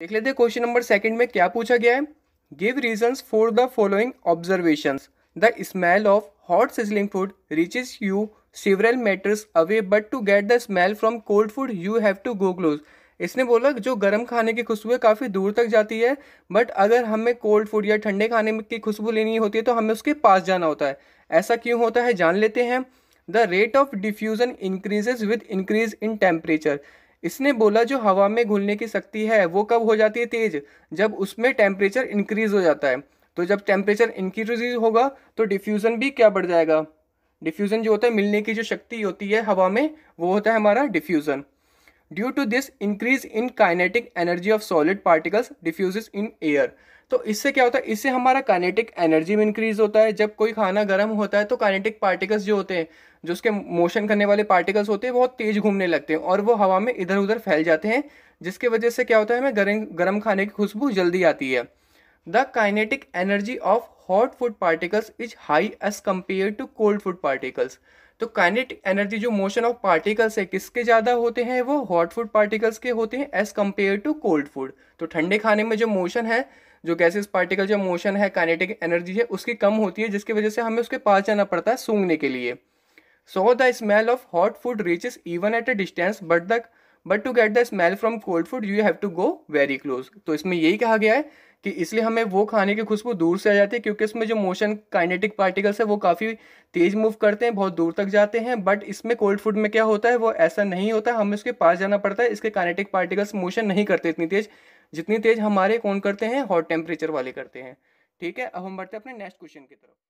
देख लेते हैं क्वेश्चन नंबर सेकंड में क्या पूछा गया है give reasons for the following observations the smell of hot sizzling food reaches you several metres away but to get the smell from cold food you have to go close इसने बोला जो गर्म खाने की खुशबू है काफ़ी दूर तक जाती है बट अगर हमें कोल्ड फूड या ठंडे खाने की खुशबू लेनी होती है तो हमें उसके पास जाना होता है ऐसा क्यों होता है जान लेते हैं the rate of diffusion increases with increase in temperature इसने बोला जो हवा में घुलने की शक्ति है वो कब हो जाती है तेज जब उसमें टेम्परेचर इंक्रीज हो जाता है तो जब टेम्परेचर इंक्रीज होगा तो डिफ्यूज़न भी क्या बढ़ जाएगा डिफ्यूज़न जो होता है मिलने की जो शक्ति होती है हवा में वो होता है हमारा diffusion due to this increase in kinetic energy of solid particles diffuses in air तो इससे क्या होता है इससे हमारा काइनेटिक एनर्जी में इंक्रीज होता है जब कोई खाना गर्म होता है तो काइनेटिक पार्टिकल्स जो होते हैं जो उसके मोशन करने वाले पार्टिकल्स होते हैं बहुत तेज घूमने लगते हैं और वो हवा में इधर उधर फैल जाते हैं जिसके वजह से क्या होता है हमें गर्म गर्म खाने की खुशबू जल्दी आती है the kinetic energy of hot food particles is high as compare to cold food particles तो काइनेटिक एनर्जी जो मोशन ऑफ पार्टिकल्स है किसके ज़्यादा होते हैं वो हॉट फूड पार्टिकल्स के होते हैं as compare to cold food तो ठंडे खाने में जो मोशन है जो गैसेस पार्टिकल जो मोशन है काइनेटिक एनर्जी है उसकी कम होती है जिसकी वजह से हमें उसके पास जाना पड़ता है सूंघने के लिए so the smell of hot food reaches even at a distance but the but to get the smell from cold food you have to go very close तो इसमें यही कहा गया है कि इसलिए हमें वो खाने की खुशबू दूर से आ जाती है क्योंकि इसमें जो मोशन काइनेटिक पार्टिकल्स है वो काफ़ी तेज़ मूव करते हैं बहुत दूर तक जाते हैं बट इसमें कोल्ड फूड में क्या होता है वो ऐसा नहीं होता हमें उसके पास जाना पड़ता है इसके काइनेटिक पार्टिकल्स मोशन नहीं करते इतनी तेज़ जितनी तेज़ हमारे कौन करते हैं हॉट टेम्परेचर वाले करते हैं ठीक है अब हम बढ़ते हैं अपने नेक्स्ट क्वेश्चन की तरफ